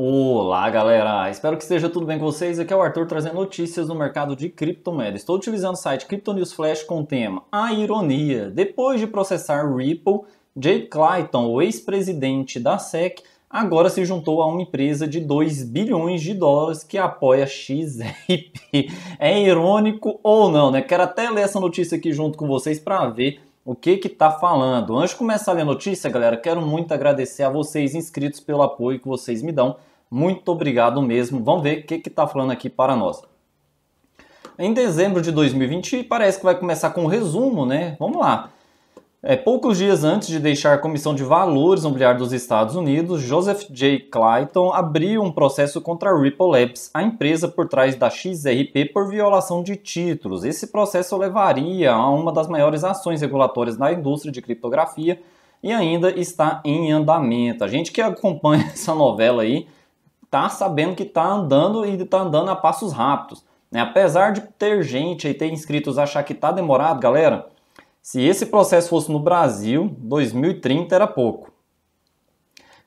Olá, galera! Espero que esteja tudo bem com vocês. Aqui é o Arthur trazendo notícias no mercado de criptomoedas. Estou utilizando o site Crypto News Flash com o tema A Ironia. Depois de processar Ripple, Jay Clayton, o ex-presidente da SEC, agora se juntou a uma empresa de 2 bilhões de dólares que apoia XRP. É irônico ou não, né? Quero até ler essa notícia aqui junto com vocês para ver o que que tá falando. Antes de começar a ler notícia, galera, quero muito agradecer a vocês inscritos pelo apoio que vocês me dão. Muito obrigado mesmo. Vamos ver o que que tá falando aqui para nós. Em dezembro de 2020, parece que vai começar com um resumo, né? Vamos lá. É, poucos dias antes de deixar a Comissão de Valores imobiliários dos Estados Unidos, Joseph J. Clayton abriu um processo contra a Ripple Labs, a empresa por trás da XRP, por violação de títulos. Esse processo levaria a uma das maiores ações regulatórias na indústria de criptografia e ainda está em andamento. A gente que acompanha essa novela aí tá sabendo que tá andando e tá andando a passos rápidos. Né? Apesar de ter gente aí, ter inscritos achar que tá demorado, galera se esse processo fosse no Brasil, 2030 era pouco.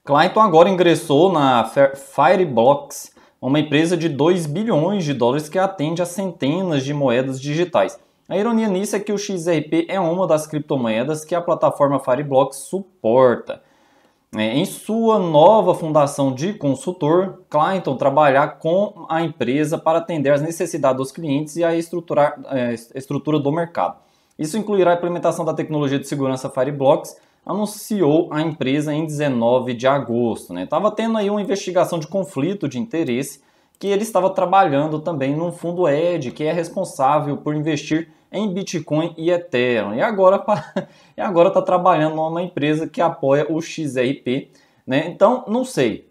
Clayton agora ingressou na Fireblocks, uma empresa de 2 bilhões de dólares que atende a centenas de moedas digitais. A ironia nisso é que o XRP é uma das criptomoedas que a plataforma Fireblocks suporta. É, em sua nova fundação de consultor, Clayton trabalhará com a empresa para atender às necessidades dos clientes e a é, estrutura do mercado. Isso incluirá a implementação da tecnologia de segurança Fireblocks, anunciou a empresa em 19 de agosto. Estava né? tendo aí uma investigação de conflito de interesse que ele estava trabalhando também num fundo ED, que é responsável por investir em Bitcoin e Ethereum. E agora e agora está trabalhando numa empresa que apoia o XRP. Né? Então, não sei.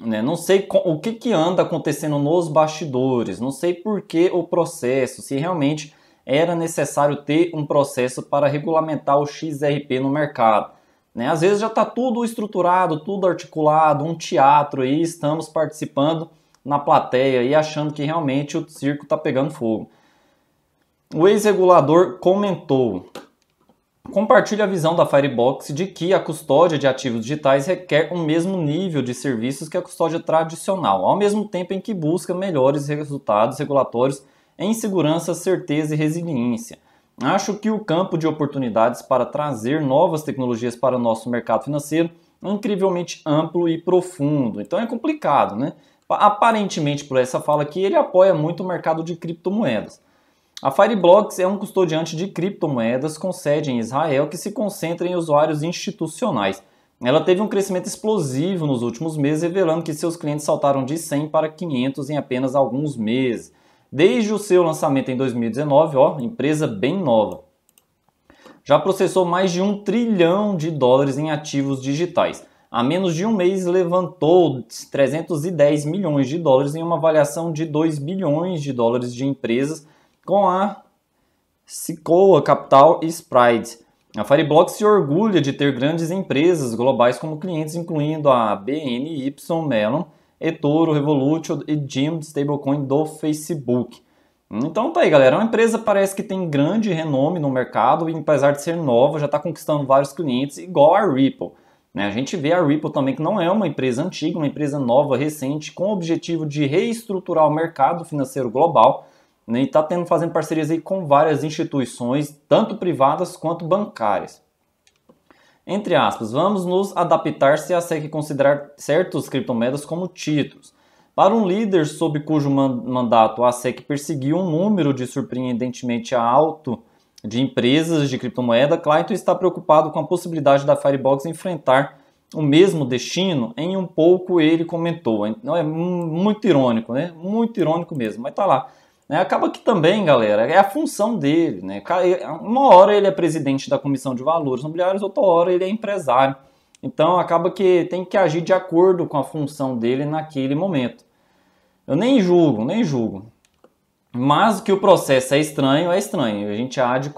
Né? Não sei o que, que anda acontecendo nos bastidores, não sei por que o processo, se realmente era necessário ter um processo para regulamentar o XRP no mercado. Né? Às vezes já está tudo estruturado, tudo articulado, um teatro e estamos participando na plateia e achando que realmente o circo está pegando fogo. O ex-regulador comentou: compartilha a visão da Firebox de que a custódia de ativos digitais requer o mesmo nível de serviços que a custódia tradicional, ao mesmo tempo em que busca melhores resultados regulatórios em segurança, certeza e resiliência. Acho que o campo de oportunidades para trazer novas tecnologias para o nosso mercado financeiro é incrivelmente amplo e profundo. Então é complicado, né? Aparentemente, por essa fala aqui, ele apoia muito o mercado de criptomoedas. A Fireblocks é um custodiante de criptomoedas com sede em Israel que se concentra em usuários institucionais. Ela teve um crescimento explosivo nos últimos meses, revelando que seus clientes saltaram de 100 para 500 em apenas alguns meses. Desde o seu lançamento em 2019, ó, empresa bem nova, já processou mais de um trilhão de dólares em ativos digitais. A menos de um mês, levantou 310 milhões de dólares em uma avaliação de 2 bilhões de dólares de empresas com a Sequoia Capital e Sprite. A Fireblock se orgulha de ter grandes empresas globais como clientes, incluindo a BNY Mellon, eToro, Revolut e Jim, stablecoin do Facebook. Então tá aí, galera. É uma empresa parece que tem grande renome no mercado e apesar de ser nova, já está conquistando vários clientes, igual a Ripple. Né? A gente vê a Ripple também que não é uma empresa antiga, uma empresa nova, recente, com o objetivo de reestruturar o mercado financeiro global né? e está fazendo parcerias aí com várias instituições, tanto privadas quanto bancárias. Entre aspas, vamos nos adaptar se a SEC considerar certas criptomoedas como títulos. Para um líder sob cujo mandato a SEC perseguiu um número de surpreendentemente alto de empresas de criptomoeda, Clayton está preocupado com a possibilidade da Firebox enfrentar o mesmo destino, em um pouco ele comentou. Não é muito irônico, né? Muito irônico mesmo, mas tá lá. Né? Acaba que também, galera, é a função dele. Né? Uma hora ele é presidente da Comissão de Valores Imobiliários, outra hora ele é empresário. Então acaba que tem que agir de acordo com a função dele naquele momento. Eu nem julgo, nem julgo. Mas que o processo é estranho, é estranho. A gente há de,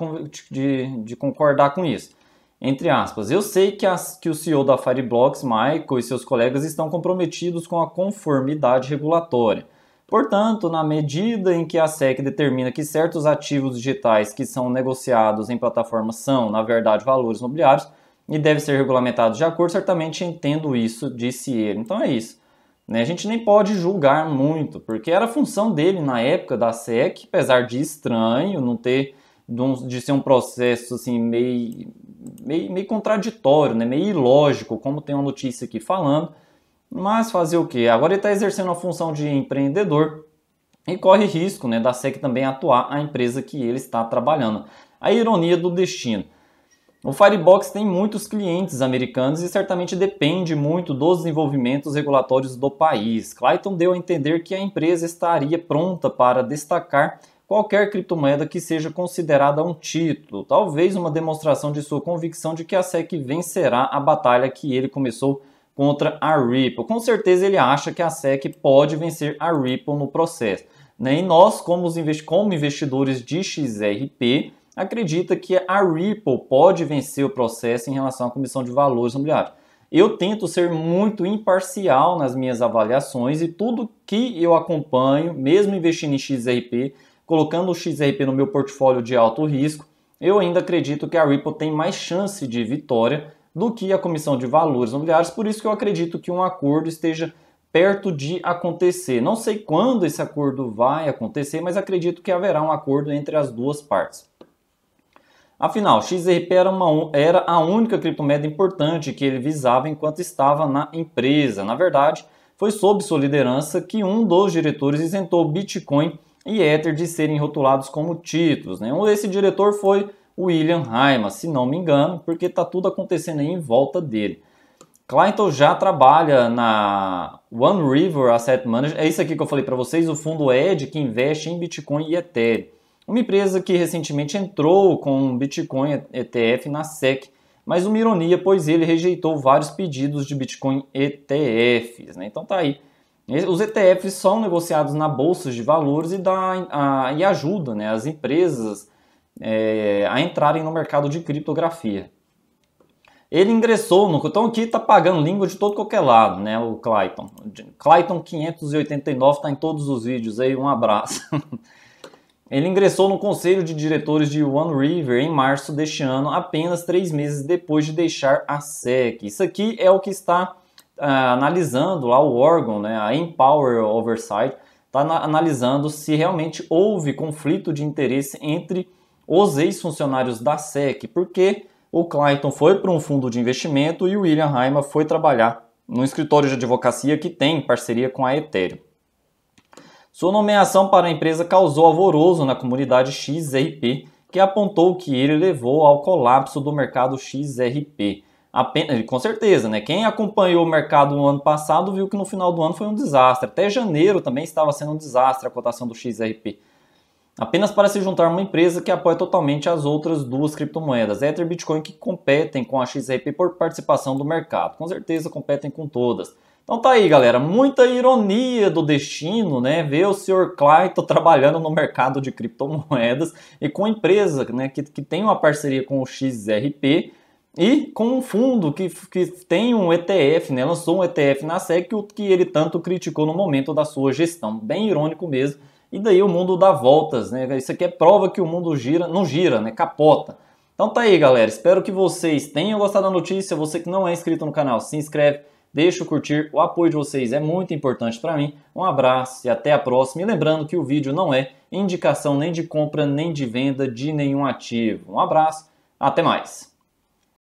de, de concordar com isso. Entre aspas, eu sei que, as, que o CEO da Fireblocks, Michael, e seus colegas estão comprometidos com a conformidade regulatória Portanto, na medida em que a SEC determina que certos ativos digitais que são negociados em plataformas são, na verdade, valores mobiliários e devem ser regulamentados de acordo, certamente entendo isso, disse ele. Então é isso. Né? A gente nem pode julgar muito, porque era função dele na época da SEC, apesar de estranho, não ter de ser um processo assim meio, meio, meio contraditório, né? meio ilógico, como tem uma notícia aqui falando mas fazer o que? Agora ele está exercendo a função de empreendedor e corre risco né, da SEC também atuar a empresa que ele está trabalhando. A ironia do destino. O Firebox tem muitos clientes americanos e certamente depende muito dos desenvolvimentos regulatórios do país. Clayton deu a entender que a empresa estaria pronta para destacar qualquer criptomoeda que seja considerada um título, talvez uma demonstração de sua convicção de que a SEC vencerá a batalha que ele começou contra a Ripple. Com certeza ele acha que a SEC pode vencer a Ripple no processo. Né? E nós, como, como investidores de XRP, acredita que a Ripple pode vencer o processo em relação à Comissão de Valores Imobiliários. Eu tento ser muito imparcial nas minhas avaliações e tudo que eu acompanho, mesmo investindo em XRP, colocando o XRP no meu portfólio de alto risco, eu ainda acredito que a Ripple tem mais chance de vitória do que a Comissão de Valores Mobiliários, por isso que eu acredito que um acordo esteja perto de acontecer. Não sei quando esse acordo vai acontecer, mas acredito que haverá um acordo entre as duas partes. Afinal, XRP era, uma, era a única criptomoeda importante que ele visava enquanto estava na empresa. Na verdade, foi sob sua liderança que um dos diretores isentou Bitcoin e Ether de serem rotulados como títulos. Né? Esse diretor foi William Raima, se não me engano, porque está tudo acontecendo aí em volta dele. Clinton já trabalha na One River Asset Management, é isso aqui que eu falei para vocês, o fundo é ED que investe em Bitcoin e Ethereum. Uma empresa que recentemente entrou com um Bitcoin ETF na SEC, mas uma ironia, pois ele rejeitou vários pedidos de Bitcoin ETFs. Né? Então tá aí. Os ETFs são negociados na bolsa de valores e, dá, a, e ajuda né, as empresas é, a entrarem no mercado de criptografia. Ele ingressou no. Então aqui está pagando língua de todo qualquer lado, né? O Clayton. Clayton 589 está em todos os vídeos aí, um abraço. Ele ingressou no conselho de diretores de One River em março deste ano, apenas três meses depois de deixar a SEC. Isso aqui é o que está ah, analisando lá o órgão, né, a Empower Oversight, está analisando se realmente houve conflito de interesse entre os ex-funcionários da SEC, porque o Clayton foi para um fundo de investimento e o William Raima foi trabalhar no escritório de advocacia que tem parceria com a Ethereum. Sua nomeação para a empresa causou alvoroço na comunidade XRP, que apontou que ele levou ao colapso do mercado XRP. Apenas, com certeza, né? Quem acompanhou o mercado no ano passado viu que no final do ano foi um desastre. Até janeiro também estava sendo um desastre a cotação do XRP apenas para se juntar a uma empresa que apoia totalmente as outras duas criptomoedas, Ether e Bitcoin, que competem com a XRP por participação do mercado. Com certeza competem com todas. Então tá aí, galera, muita ironia do destino, né? Ver o Sr. Clayton trabalhando no mercado de criptomoedas e com empresa, né, que, que tem uma parceria com o XRP e com um fundo que, que tem um ETF, né? Lançou um ETF na SEC o que ele tanto criticou no momento da sua gestão. Bem irônico mesmo e daí o mundo dá voltas, né? Isso aqui é prova que o mundo gira, não gira, né? Capota. Então tá aí, galera. Espero que vocês tenham gostado da notícia. Você que não é inscrito no canal, se inscreve, deixa o curtir. O apoio de vocês é muito importante para mim. Um abraço e até a próxima. E lembrando que o vídeo não é indicação nem de compra, nem de venda de nenhum ativo. Um abraço, até mais.